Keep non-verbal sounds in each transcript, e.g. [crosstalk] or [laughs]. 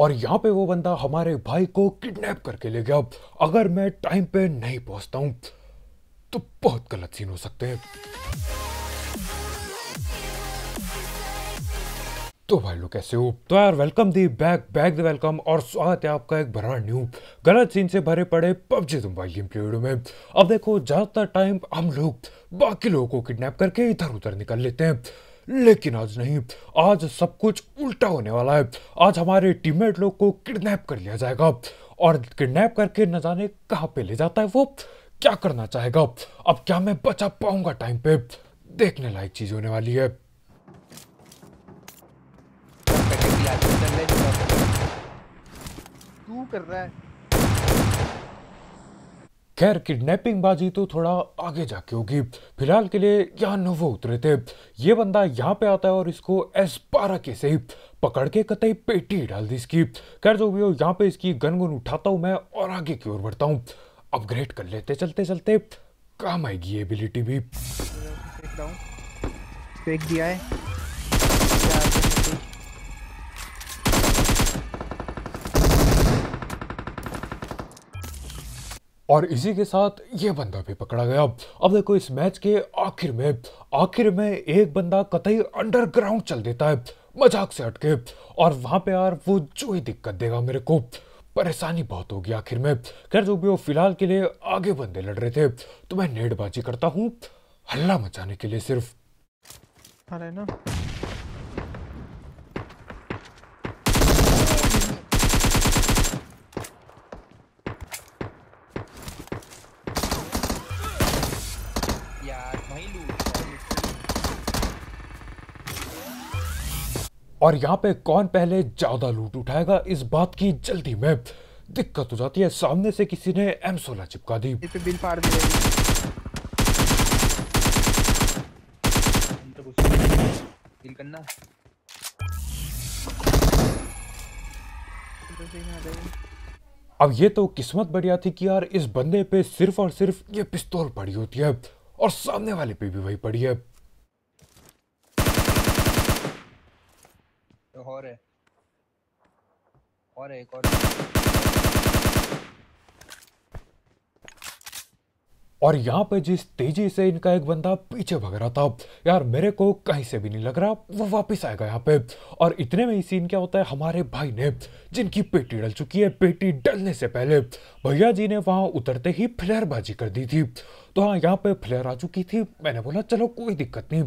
और यहाँ पे वो बंदा हमारे भाई को किडनैप करके ले गया अगर मैं टाइम पे नहीं पहुंचता हूं तो बहुत गलत सीन हो सकते हैं तो भाई लोग कैसे हो तो यार welcome the back back the welcome और स्वागत है आपका एक बड़ा न्यू गलत सीन से भरे पड़े पबजी तुम भाई गेम प्लेडो में अब देखो ज्यादातर टाइम हम लोग बाकी लोगों को किडनैप करके इधर उधर निकल लेते हैं लेकिन आज नहीं आज सब कुछ उल्टा होने वाला है आज हमारे टीममेट लोग को किडनैप कर लिया जाएगा और किडनैप करके न जाने कहाँ पे ले जाता है वो क्या करना चाहेगा अब क्या मैं बचा पाऊंगा टाइम पे देखने लायक चीज होने वाली है तू कर रहा है खैर किडनैपिंग बाजी तो थोड़ा आगे जाके होगी फिलहाल के लिए यहाँ न वो उतरे थे ये बंदा यहाँ पे आता है और इसको एस बारह के से पकड़ के कतई पेटी डाल दी इसकी खैर जो भी हो यहाँ पे इसकी गन गुन उठाता हूँ मैं और आगे की ओर बढ़ता हूँ अपग्रेड कर लेते चलते चलते काम आएगी एबिलिटी भी फेंक दिया है और इसी के साथ ये बंदा भी पकड़ा गया अब देखो इस मैच के आखिर में आखिर में एक बंदा कतई अंडरग्राउंड चल देता है मजाक से हटके और वहां पे यार वो जो ही दिक्कत देगा मेरे को परेशानी बहुत होगी आखिर में खैर जो भी वो फिलहाल के लिए आगे बंदे लड़ रहे थे तो मैं नेटबाजी करता हूँ हल्ला मचाने के लिए सिर्फ अरे ना और यहाँ पे कौन पहले ज़्यादा लूट उठाएगा इस बात की जल्दी में दिक्कत हो जाती है सामने से किसी ने एम सोलह चिपका दी बिल फाड़ करना अब ये तो किस्मत बढ़िया थी कि यार इस बंदे पे सिर्फ और सिर्फ ये पिस्तौल पड़ी होती है और सामने वाले पे भी वही पड़ी है और है और है एक और और यहाँ पे जिस तेजी से इनका एक बंदा पीछे भग रहा था यार मेरे को कहीं से भी नहीं लग रहा वो वापस आएगा यहाँ पे और इतने में ही सीन क्या होता है हमारे भाई ने जिनकी पेटी डल चुकी है पेटी डलने से पहले भैया जी ने वहां उतरते ही फ्लेयरबाजी कर दी थी तो हाँ यहाँ पे फ्लेयर आ चुकी थी मैंने बोला चलो कोई दिक्कत नहीं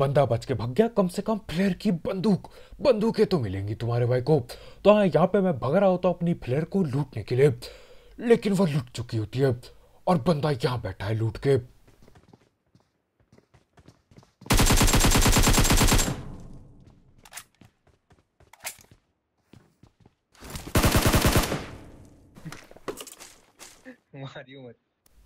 बंदा बच के भग गया कम से कम फ्लेयर की बंदूक बंदूकें तो मिलेंगी तुम्हारे भाई को तो हाँ यहाँ पे मैं भग रहा होता अपनी फ्लेयर को लूटने के लिए लेकिन वह लुट चुकी होती है और बंदा यहाँ बैठा है लूट के मारियो मत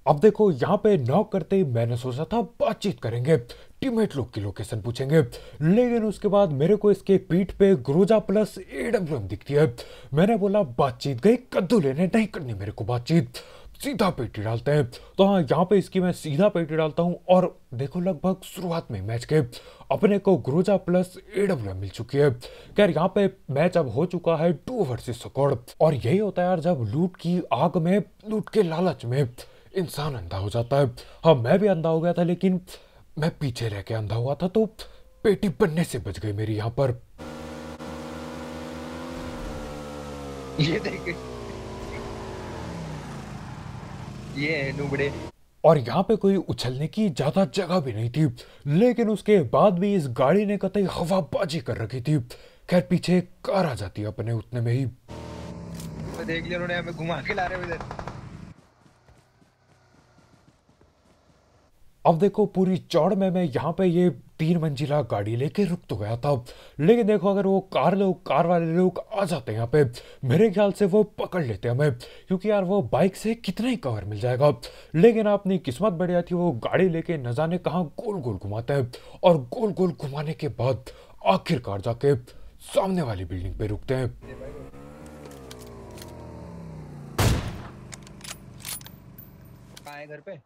अब देखो यहाँ पे नॉक करते ही मैंने सोचा था बातचीत करेंगे टीमेट लोग की लोकेशन पूछेंगे लेकिन उसके बाद मेरे को इसके पीठ पे ग्रोजा प्लस एडब्ल्यूएम दिखती है मैंने बोला बातचीत गई कद्दू लेने नहीं करनी मेरे को बातचीत सीधा पेटी डालते हैं तो हाँ यहाँ पे इसकी मैं सीधा पेटी डालता हूँ और देखो लगभग शुरुआत में मैच के अपने को ग्रोजा प्लस एडब्ल्यू मिल चुकी है खैर यहाँ पे मैच अब हो चुका है टू वर्सेस सकोड़ और यही होता है यार जब लूट की आग में लूट के लालच में इंसान अंधा हो जाता है हाँ मैं भी अंधा हो गया था लेकिन मैं पीछे रह के अंधा हुआ था तो पेटी बनने से बच गई मेरी यहाँ पर ये देखे ये नुबड़े और यहाँ पे कोई उछलने की ज्यादा जगह भी नहीं थी लेकिन उसके बाद भी इस गाड़ी ने कतई हवाबाजी कर रखी थी खैर पीछे कार आ जाती है अपने उतने में ही तो देख लिया उन्होंने हमें घुमा के ला रहे उधर अब देखो पूरी चौड़ में मैं यहाँ पे ये तीन मंजिला गाड़ी लेके रुक तो गया था लेकिन देखो अगर वो कार लोग कार वाले लोग आ जाते हैं यहाँ पे मेरे ख्याल से वो पकड़ लेते हैं हमें क्योंकि यार वो बाइक से कितना ही कवर मिल जाएगा लेकिन आपने किस्मत बढ़िया थी वो गाड़ी लेके न जाने कहाँ गोल गोल घुमाते हैं और गोल गोल घुमाने के बाद आखिरकार जाके सामने वाली बिल्डिंग पे रुकते हैं घर पे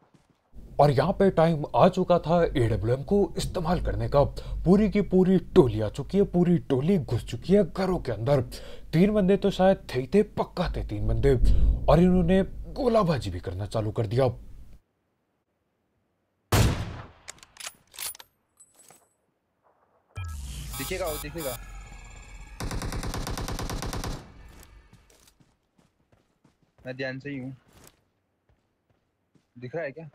और यहाँ पे टाइम आ चुका था ए को इस्तेमाल करने का पूरी की पूरी टोली आ चुकी है पूरी टोली घुस चुकी है घरों के अंदर तीन बंदे तो शायद थे थे पक्का थे तीन बंदे और इन्होंने गोलाबाजी भी करना चालू कर दिया दिखेगा वो दिखेगा मैं ध्यान से ही हूँ दिख रहा है क्या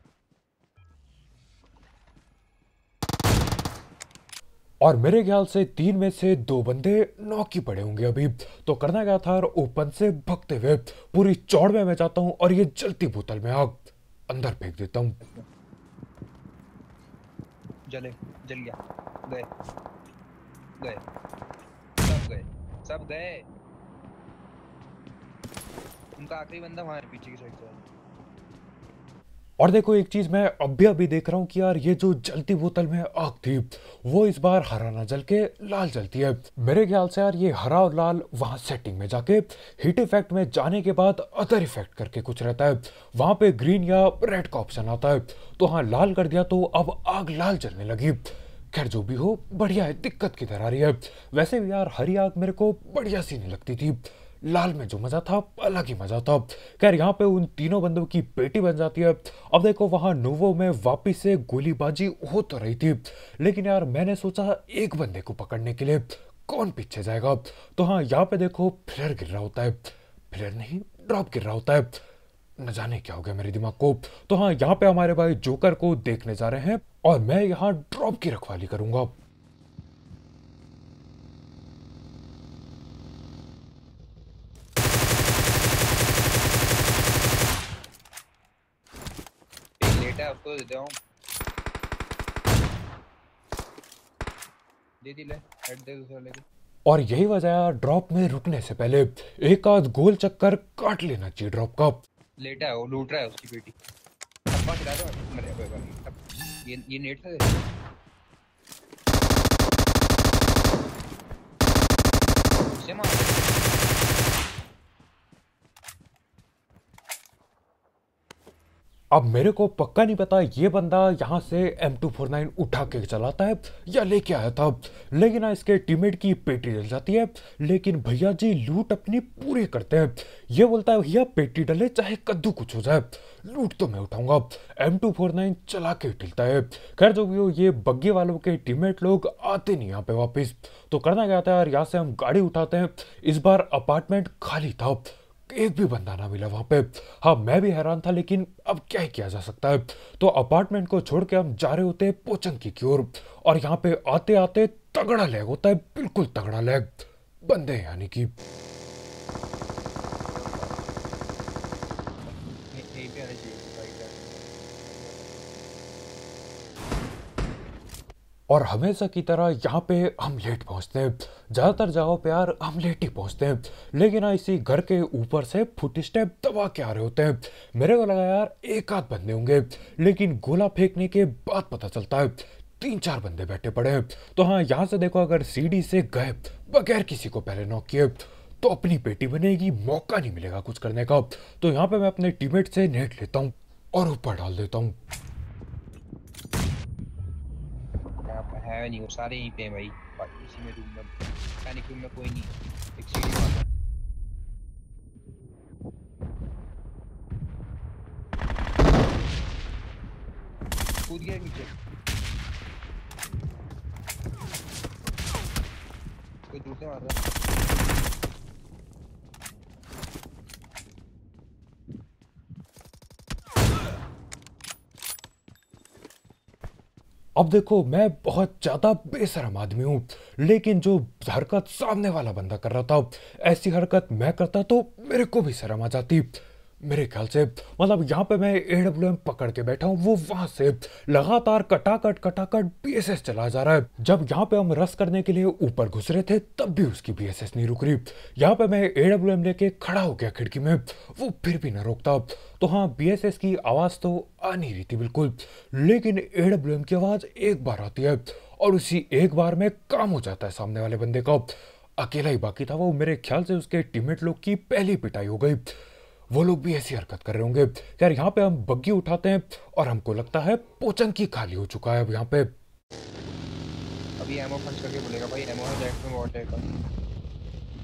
और मेरे ख्याल से तीन में से दो बंदे नौकी पड़े होंगे अभी तो करना क्या था ओपन से भगते हुए पूरी चौड़ में मैं जाता हूं और ये जलती बोतल में आग अंदर फेंक देता हूं जले जल गया गए गए सब गए सब गए उनका आखिरी बंदा वहां पीछे की साइड से और देखो एक चीज़ मैं अभी अभी देख रहा हूँ कि यार ये जो जलती बोतल में आग थी वो इस बार हरा ना जल के लाल जलती है मेरे ख्याल से यार ये हरा और लाल वहां सेटिंग में जाके हीट इफेक्ट में जाने के बाद अदर इफेक्ट करके कुछ रहता है वहां पे ग्रीन या रेड का ऑप्शन आता है तो हाँ लाल कर दिया तो अब आग लाल जलने लगी खैर जो भी हो बढ़िया है दिक्कत किधर आ रही है वैसे भी यार हरी आग मेरे को बढ़िया सी नहीं लगती थी लाल में जो मज़ा था अलग ही मज़ा था खैर यहाँ पे उन तीनों बंदों की बेटी बन जाती है अब देखो वहां नोवो में वापिस से गोलीबाजी हो तो रही थी लेकिन यार मैंने सोचा एक बंदे को पकड़ने के लिए कौन पीछे जाएगा तो हाँ यहाँ पे देखो फ्लेयर गिर रहा होता है फ्लेयर नहीं ड्रॉप गिर रहा होता है न जाने क्या हो गया मेरे दिमाग को तो हाँ यहाँ पे हमारे भाई जोकर को देखने जा रहे हैं और मैं यहाँ ड्रॉप की रखवाली करूंगा और यही वजह है ड्रॉप में रुकने से पहले एक आध गोल चक्कर काट लेना चाहिए ड्रॉप का लेटा है वो लूट रहा है उसकी बेटी अब्बा खिला दो मेरे जाएगा एक बार ये ये नेट से से मार अब मेरे को पक्का नहीं पता ये बंदा यहाँ से M249 उठा के चलाता है या लेके आया था लेकिन ना हाँ, इसके टीममेट की पेटी डल जाती है लेकिन भैया जी लूट अपनी पूरी करते हैं ये बोलता है भैया पेटी डले चाहे कद्दू कुछ हो जाए लूट तो मैं उठाऊंगा एम टू फोर नाइन चला के ढिलता है खैर जो भी हो ये बग्गी वालों के टीममेट लोग आते नहीं यहाँ पे वापिस तो करना क्या था यार यहाँ से हम गाड़ी उठाते हैं इस बार अपार्टमेंट खाली था एक भी बंदा ना मिला वहाँ पे हाँ मैं भी हैरान था लेकिन अब क्या ही किया जा सकता है तो अपार्टमेंट को छोड़ के हम जा रहे होते हैं पोचंकी की ओर और यहाँ पे आते आते तगड़ा लैग होता है बिल्कुल तगड़ा लैग बंदे यानी कि और हमेशा की तरह यहाँ पे हम लेट पहुँचते हैं ज़्यादातर जगहों पे यार हम लेट ही पहुँचते हैं लेकिन ना हाँ, इसी घर के ऊपर से फुट स्टेप दबा के आ रहे होते हैं मेरे को लगा यार एक आध बंदे होंगे लेकिन गोला फेंकने के बाद पता चलता है तीन चार बंदे बैठे पड़े हैं तो हाँ यहाँ से देखो अगर सीढ़ी से गए बगैर किसी को पहले नॉक किए तो अपनी बेटी बनेगी मौका नहीं मिलेगा कुछ करने का तो यहाँ पे मैं अपने टीमेट से नेट लेता हूँ और ऊपर डाल देता हूँ आया नहीं हूँ सारे यहीं पे हैं भाई बाकी इसी में रूम में पैनिक रूम में कोई नहीं एक सीढ़ी वाला कूद गया नीचे कोई दूसरे मार रहा अब देखो मैं बहुत ज़्यादा बेशरम आदमी हूँ लेकिन जो हरकत सामने वाला बंदा कर रहा था ऐसी हरकत मैं करता तो मेरे को भी शर्म आ जाती मेरे ख्याल से मतलब यहाँ पे मैं ए डब्ल्यू एम पकड़ के बैठा हूँ वो वहां से लगातार कटाकट कटाकट बी एस एस चला जा रहा है जब यहाँ पे हम रस करने के लिए ऊपर घुस रहे थे तब भी उसकी बी एस एस नहीं रुक रही यहाँ पे मैं ए डब्ल्यू एम लेके खड़ा हो गया खिड़की में वो फिर भी ना रोकता तो हाँ बी एस एस की आवाज़ तो आ नहीं रही थी बिल्कुल लेकिन ए डब्ल्यू एम की आवाज़ एक बार आती है और उसी एक बार में काम हो जाता है सामने वाले बंदे का अकेला ही बाकी था वो मेरे ख्याल से उसके टीममेट लोग की पहली पिटाई हो गई वो लोग भी ऐसी हरकत कर रहे होंगे यार यहाँ पे हम बग्गी उठाते हैं और हमको लगता है पोचन की खाली हो चुका है अब यहाँ पे अभी एमओ खर्च करके बोलेगा भाई एमओ है जैक में बॉट है का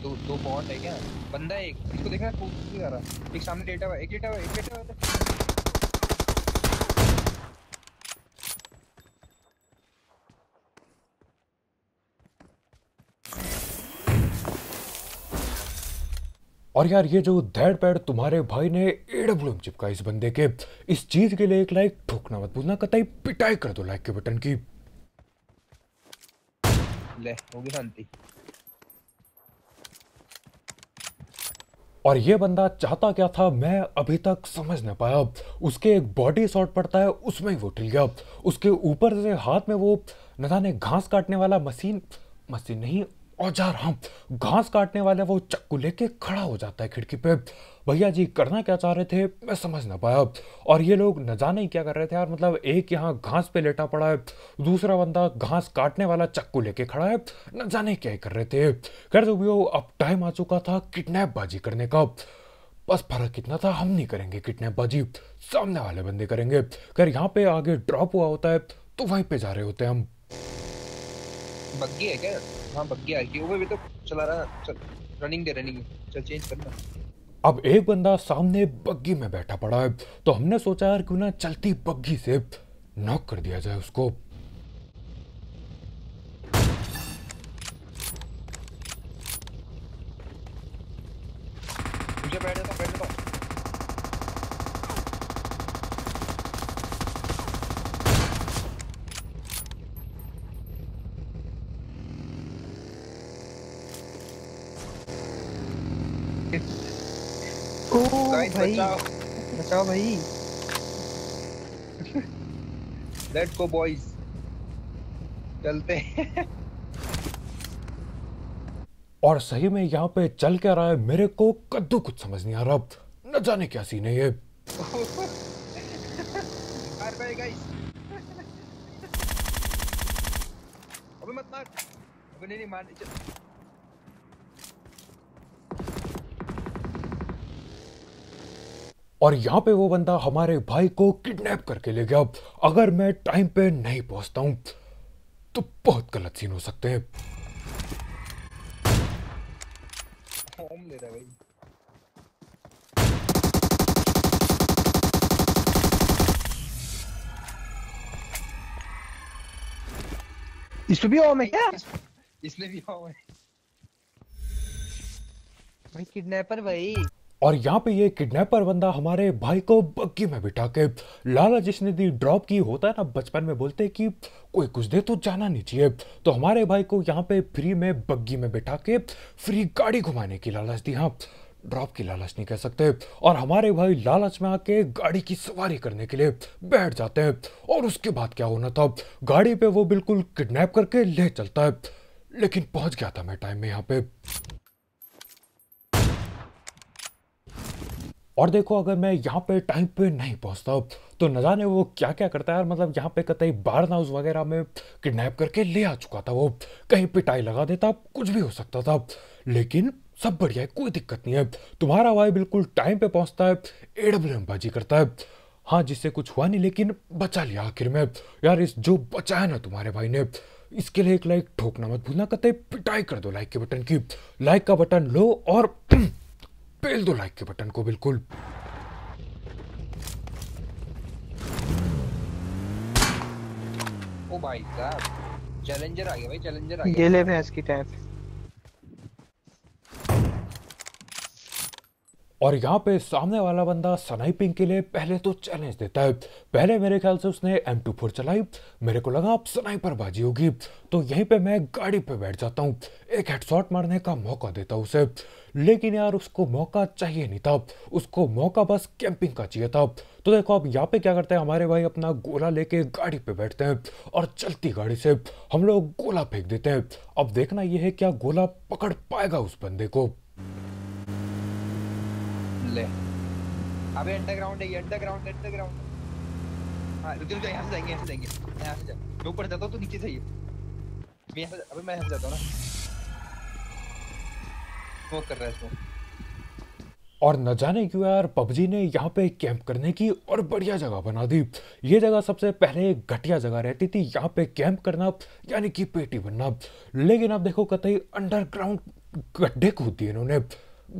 दो दो बॉट है क्या बंदा एक इसको देखना कूद जा रहा एक सामने डेटा है एक डेटा है एक डेटा है और यार ये जो धैड़ पैड़ तुम्हारे भाई ने ए डब्ल्यू एम चिपका इस बंदे के इस चीज के लिए एक लाइक ठोकना मत पूछना कतई पिटाई कर दो लाइक के बटन की ले होगी शांति और ये बंदा चाहता क्या था मैं अभी तक समझ नहीं पाया उसके एक बॉडी शॉट पड़ता है उसमें ही वो ठिल गया उसके ऊपर से हाथ में वो न जाने घास काटने वाला मशीन मशीन नहीं औजार हम घास काटने वाले वो चक्कू लेके खड़ा हो जाता है खिड़की पे भैया जी करना क्या चाह रहे थे मैं समझ ना पाया और ये लोग न जाने ही क्या कर रहे थे यार मतलब एक यहाँ घास पे लेटा पड़ा है दूसरा बंदा घास काटने वाला चक्कू लेके खड़ा है न जाने क्या कर रहे थे खैर तो भी अब टाइम आ चुका था किडनैप बाजी करने का बस फर्क कितना था हम नहीं करेंगे किडनैप बाजी सामने वाले बंदे करेंगे खैर यहाँ पे आगे ड्रॉप हुआ होता है तो वहीं पे जा रहे होते हैं हम बग्गी है क्या हाँ बग्गी आ गई वो भी तो चला रहा चल रनिंग दे रनिंग चल चेंज करना अब एक बंदा सामने बग्गी में बैठा पड़ा है तो हमने सोचा यार क्यों ना चलती बग्गी से नॉक कर दिया जाए उसको हटाओ भाई लेट गो बॉयज चलते और सही में यहाँ पे चल क्या रहा है मेरे को कद्दू कुछ समझ नहीं आ रहा न जाने क्या सीन है ये अबे मत मार अबे नहीं नहीं मार और यहाँ पे वो बंदा हमारे भाई को किडनैप करके ले गया अगर मैं टाइम पे नहीं पहुंचता हूं तो बहुत गलत सीन हो सकते हैं पे भी होम है क्या इसमें भी होम है भाई किडनैपर भाई और यहाँ पे ये किडनैपर बंदा हमारे भाई को बग्गी में बिठा के लाला जिसने दी ड्रॉप की होता है ना बचपन में बोलते कि कोई कुछ दे तो जाना नहीं चाहिए तो हमारे भाई को यहाँ पे फ्री में बग्गी में बिठा के फ्री गाड़ी घुमाने की लालच दी हाँ ड्रॉप की लालच नहीं कह सकते और हमारे भाई लालच में आके गाड़ी की सवारी करने के लिए बैठ जाते हैं और उसके बाद क्या होना था गाड़ी पे वो बिल्कुल किडनैप करके ले चलता है लेकिन पहुंच गया था मैं टाइम में यहाँ पे और देखो अगर मैं यहाँ पे टाइम पे नहीं पहुँचता तो न जाने वो क्या क्या करता है यार मतलब यहाँ पे कतई बार हाउस वगैरह में किडनैप करके ले आ चुका था वो कहीं पिटाई लगा देता कुछ भी हो सकता था लेकिन सब बढ़िया है कोई दिक्कत नहीं है तुम्हारा भाई बिल्कुल टाइम पे पहुँचता है ए बाजी करता है हाँ जिससे कुछ हुआ नहीं लेकिन बचा लिया आखिर में यार इस जो बचा है ना तुम्हारे भाई ने इसके लिए एक लाइक ठोकना मत भूलना कतई पिटाई कर दो लाइक के बटन की लाइक का बटन लो और [clears throat] बेल दो लाइक के बटन को बिल्कुल ओ चैलेंजर आ गया भाई चैलेंजर आ गया गेले भैंस की टैप और यहाँ पे सामने वाला बंदा स्नाइपिंग के लिए पहले तो चैलेंज देता है पहले मेरे ख्याल से उसने एम टू फोर चलाई मेरे को लगा अब स्नाइपर बाजी होगी तो यहीं पे मैं गाड़ी पे बैठ जाता हूँ एक हेडशॉट मारने का मौका देता हूँ उसे लेकिन यार उसको मौका चाहिए नहीं था उसको मौका बस कैंपिंग का चाहिए था तो देखो अब यहाँ पे क्या करते हैं हमारे भाई अपना गोला लेके गाड़ी पे बैठते हैं और चलती गाड़ी से हम लोग गोला फेंक देते हैं अब देखना यह है क्या गोला पकड़ पाएगा उस बंदे को ले अबे अंडरग्राउंड है ये अंडरग्राउंड अंडरग्राउंड हां रुक रुक यहां से जाएंगे यहां से जाएंगे यहां से जा मैं ऊपर जाता हूं तो नीचे चाहिए मैं यहां से अबे मैं यहां से जाता हूं ना स्मोक कर रहा है इसको और न जाने क्यों यार पबजी ने यहाँ पे कैंप करने की और बढ़िया जगह बना दी ये जगह सबसे पहले एक घटिया जगह रहती थी यहाँ पे कैंप करना यानी कि पेटी बनना लेकिन आप देखो कतई अंडरग्राउंड गड्ढे कूद दिए इन्होंने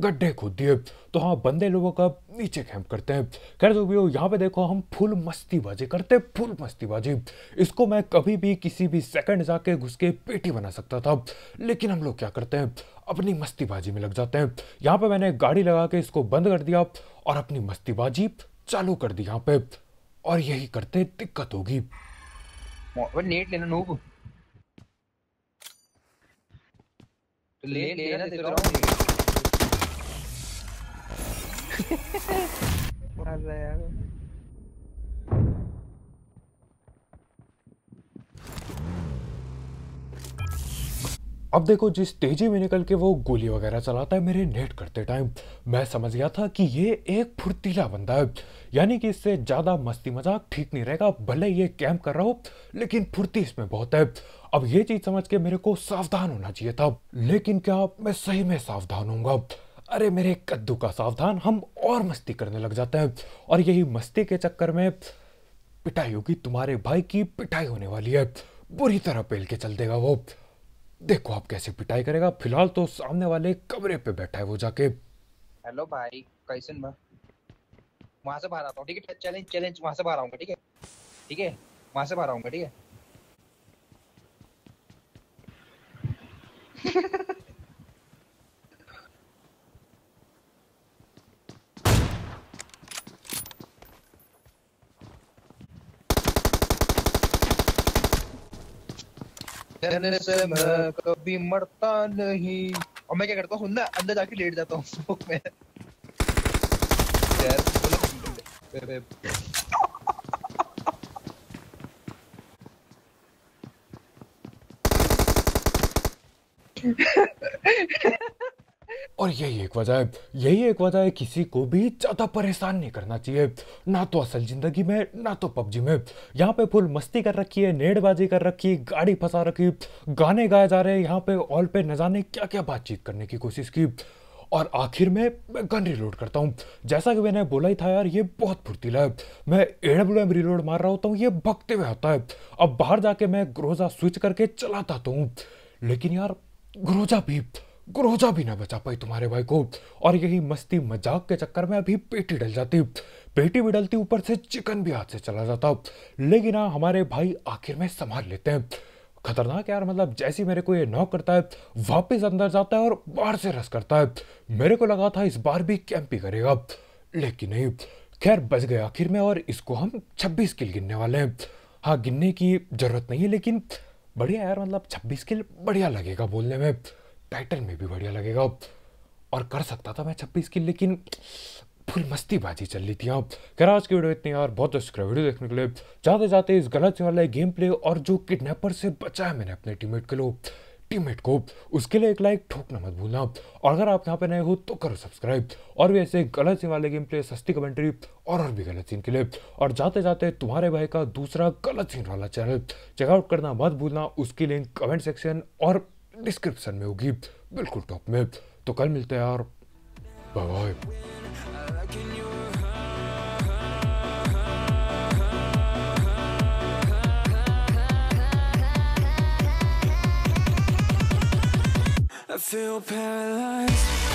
गड्ढे खोद दिए तो हाँ बंदे लोगों का नीचे कैंप करते हैं खैर तो भैया यहाँ पे देखो हम फुल मस्तीबाजी करते फुल मस्तीबाजी इसको मैं कभी भी किसी भी सेकंड जाके घुस के पेटी बना सकता था लेकिन हम लोग क्या करते हैं अपनी मस्तीबाजी में लग जाते हैं यहाँ पे मैंने गाड़ी लगा के इसको बंद कर दिया और अपनी मस्तीबाजी चालू कर दी यहाँ पे और यही करते दिक्कत होगी नेट लेना नूब तो ले लेना [laughs] अब देखो जिस तेजी में निकल के वो गोली वगैरह चलाता है मेरे नेट करते टाइम मैं समझ गया था कि ये एक फुर्तीला बंदा है यानी कि इससे ज़्यादा मस्ती मजाक ठीक नहीं रहेगा भले ये कैंप कर रहा हो लेकिन फुर्ती इसमें बहुत है अब ये चीज़ समझ के मेरे को सावधान होना चाहिए था लेकिन क्या मैं सही में सावधान हूँ अरे मेरे कद्दू का सावधान हम और मस्ती करने लग जाते हैं और यही मस्ती के चक्कर में पिटाई होगी तुम्हारे भाई की पिटाई होने वाली है बुरी तरह पेल के चल देगा वो देखो आप कैसे पिटाई करेगा फिलहाल तो सामने वाले कमरे पे बैठा है वो जाके हेलो भाई कैसन बा वहां से बाहर आता हूँ ठीक है चैलेंज चैलेंज वहां से बाहर आऊंगा ठीक है ठीक है वहां से बाहर आऊंगा ठीक है [laughs] डरने से मैं कभी मरता नहीं और मैं क्या करता हूँ ना अंदर जाके लेट जाता हूँ मैं यार बोलो [laughs] और यही एक वजह है यही एक वजह है किसी को भी ज़्यादा परेशान नहीं करना चाहिए ना तो असल ज़िंदगी में ना तो पबजी में यहाँ पे फुल मस्ती कर रखी है नेड़बाजी कर रखी गाड़ी फंसा रखी गाने गाए जा रहे हैं यहाँ पे ऑल पे न जाने क्या क्या बातचीत करने की कोशिश की और आखिर में मैं गन रिलोड करता हूँ जैसा कि मैंने बोला ही था यार ये बहुत फुर्तीला है मैं ए डब्ल्यू एम रिलोड मार रहा होता हूँ ये भगते हुए होता है अब बाहर जाके मैं ग्रोजा स्विच करके चलाता तो हूँ लेकिन यार ग्रोजा भी रोजा भी ना बचा पाई तुम्हारे भाई को और यही मस्ती मजाक के चक्कर में अभी पेटी डल जाती पेटी भी डलती ऊपर से चिकन भी हाथ से चला जाता लेकिन हाँ हमारे भाई आखिर में संभाल लेते हैं खतरनाक यार मतलब जैसे मेरे को ये नॉक करता है वापस अंदर जाता है और बाहर से रस करता है मेरे को लगा था इस बार भी कैंप ही करेगा लेकिन नहीं खैर बच गए आखिर में और इसको हम 26 किल गिनने वाले हैं हाँ गिनने की जरूरत नहीं है लेकिन बढ़िया यार मतलब 26 किल बढ़िया लगेगा बोलने में पैटर्न में भी बढ़िया लगेगा और कर सकता था मैं छब्बीस की लेकिन फुल मस्ती बाजी चल रही थी आप हाँ, खैर आज की वीडियो इतनी यार बहुत अच्छी वीडियो देखने के लिए जाते जाते इस गलत से वाले गेम प्ले और जो किडनैपर से बचाया मैंने अपने टीममेट के लोग टीममेट को उसके लिए एक लाइक ठोकना मत भूलना और अगर आप यहाँ पे नए हो तो करो सब्सक्राइब और भी ऐसे गलत सीन वाले गेम प्ले सस्ती कमेंट्री और और भी गलत सीन के लिए और जाते जाते तुम्हारे भाई का दूसरा गलत सीन वाला चैनल चेकआउट करना मत भूलना उसकी लिंक कमेंट सेक्शन और ديسكريبشن میں ہوگی بالکل ٹاپ میں تو کل ملتے یار I feel paralyzed